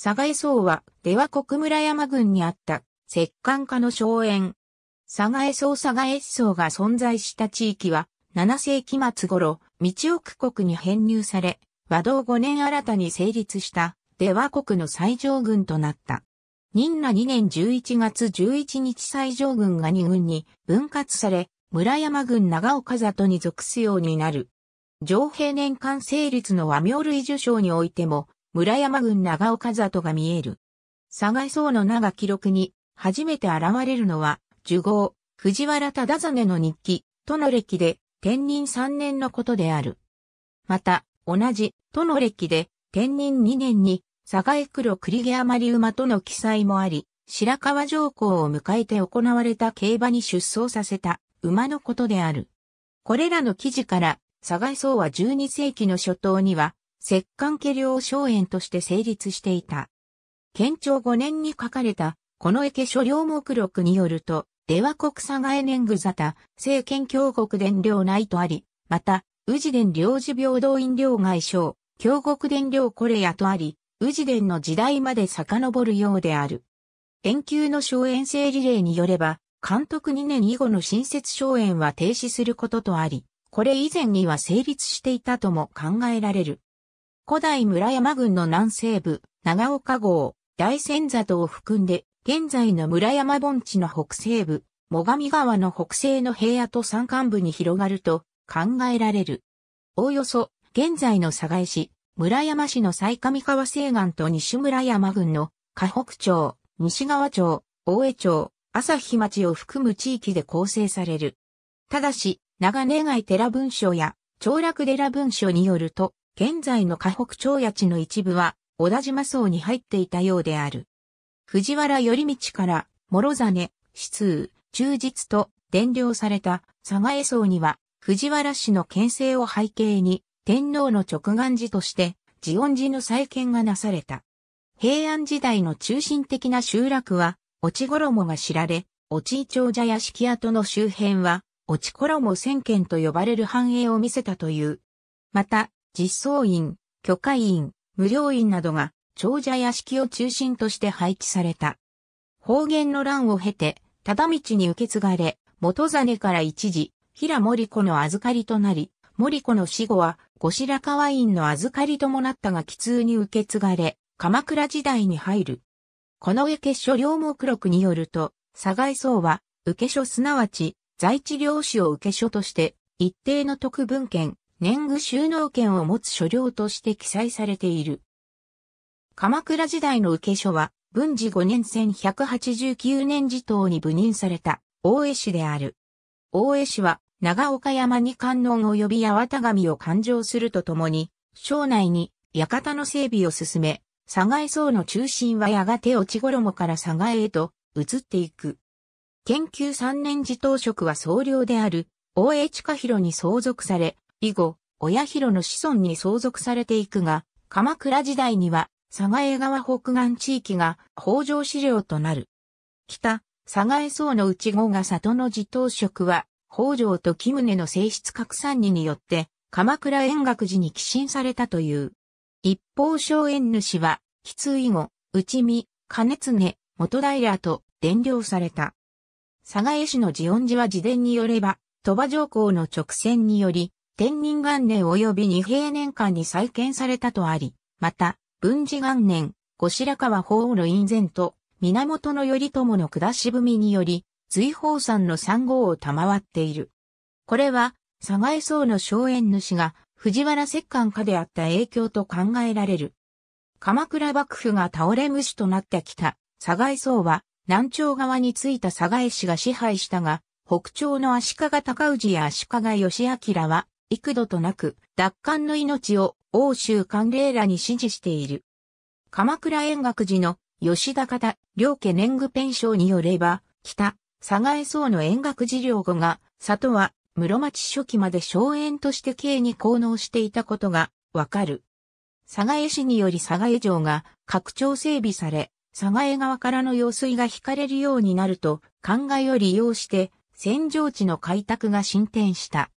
佐賀江荘は、出羽国村山郡にあった、石棺家の荘園。佐賀江荘佐賀江荘が存在した地域は、7世紀末頃、道奥国に編入され、和道5年新たに成立した、出羽国の最上軍となった。任那2年11月11日最上軍が2軍に分割され、村山軍長岡里に属すようになる。上平年間成立の和名類受賞においても、村山郡長岡里が見える。佐賀荘の名が記録に、初めて現れるのは、呪号、藤原忠実の日記、との歴で、天任三年のことである。また、同じ、との歴で、天任二年に、佐賀江黒栗毛余馬との記載もあり、白川上皇を迎えて行われた競馬に出走させた馬のことである。これらの記事から、佐賀荘は12世紀の初頭には、摂関家領荘園として成立していた。県庁5年に書かれた、この池所領目録によると、出は国佐外年具沙汰、政権峡国伝領内とあり、また、宇治伝領事平等院領外省、峡国伝領これやとあり、宇治伝の時代まで遡るようである。遠級の荘園制理例によれば、監督2年以後の新設荘園は停止することとあり、これ以前には成立していたとも考えられる。古代村山郡の南西部、長岡郷、大仙里を含んで、現在の村山盆地の北西部、最上川の北西の平野と山間部に広がると考えられる。おおよそ、現在の佐賀市、村山市の最上川西岸と西村山郡の河北町、西川町、大江町、朝日町を含む地域で構成される。ただし、長年外寺文書や長楽寺文書によると、現在の河北町谷地の一部は、小田島層に入っていたようである。藤原頼道から、諸真、死通、忠実と伝領された佐賀江層には、藤原氏の牽制を背景に、天皇の直眼寺として、慈恩寺の再建がなされた。平安時代の中心的な集落は、落ち衣が知られ、落ち長者屋敷跡の周辺は、落ち衣千軒と呼ばれる繁栄を見せたという。また、実装院、許可員、無料員などが長者屋敷を中心として配置された。方言の乱を経て、忠道に受け継がれ、元真から一時、平森子の預かりとなり、森子の死後は、後白河院の預かりともなったが、奇痛に受け継がれ、鎌倉時代に入る。この上結書両目録によると、佐賀僧は、受けすなわち、在地領主を受けとして、一定の特文権、年貢収納権を持つ所領として記載されている。鎌倉時代の受け書は、文治5年1189年時頭に部任された大江氏である。大江氏は、長岡山に観音及び八幡神を勘定するとともに、省内に館の整備を進め、佐賀層の中心はやがて落ち衣から佐賀へと移っていく。研究3年時当職は総領である大江近広に相続され、以後、親広の子孫に相続されていくが、鎌倉時代には、佐賀江川北岸地域が北条資料となる。北、佐賀江層の内郷が里の自頭職は、北条と木宗の性質拡散にによって、鎌倉円楽寺に寄進されたという。一方荘園主は、きつ後、内見、金常、元平と伝領された。佐賀江市の寺音寺は自伝によれば、鳥羽上皇の直線により、天人元年及び二平年間に再建されたとあり、また、文治元年、後白河法皇院前と、源頼朝の下しみにより、随宝山の三号を賜っている。これは、佐賀宗の荘園主が藤原摂関家であった影響と考えられる。鎌倉幕府が倒れ虫となってきた佐賀宗は南朝側についた佐賀氏が支配したが、北朝の足利尊氏や足利義明は幾度となく奪還の命を欧州官令らに指示している。鎌倉円覚寺の吉田方両家年貢ペンショ i によれば、北、佐賀江荘の円覚寺領後が、里は室町初期まで荘園として刑に効能していたことがわかる。佐賀江市により佐賀江城が拡張整備され、佐賀江側からの用水が引かれるようになると、灌漑を利用して、扇状地の開拓が進展した。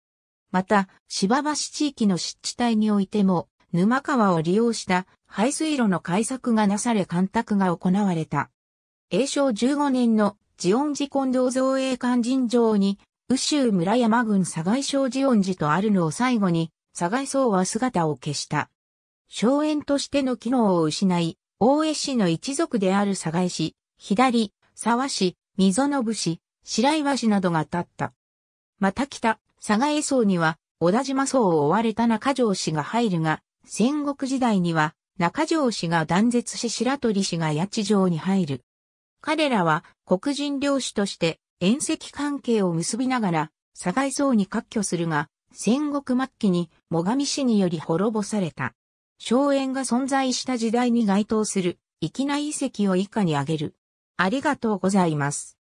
また、芝橋地域の湿地帯においても、沼川を利用した排水路の改作がなされ干拓が行われた。永正15年のジオン寺近藤造営肝心城に、宇州村山郡佐賀省ジオン寺とあるのを最後に、佐賀僧は姿を消した。荘園としての機能を失い、大江市の一族である佐賀市、左、沢市、溝信市、白岩市などが立った。また北、佐賀江荘には、小田島荘を追われた中条氏が入るが、戦国時代には、中条氏が断絶し白鳥氏が八地城に入る。彼らは、黒人領主として、遠赤関係を結びながら、佐賀江荘に割拠するが、戦国末期に、最上氏により滅ぼされた。荘園が存在した時代に該当する、粋な遺跡を以下に挙げる。ありがとうございます。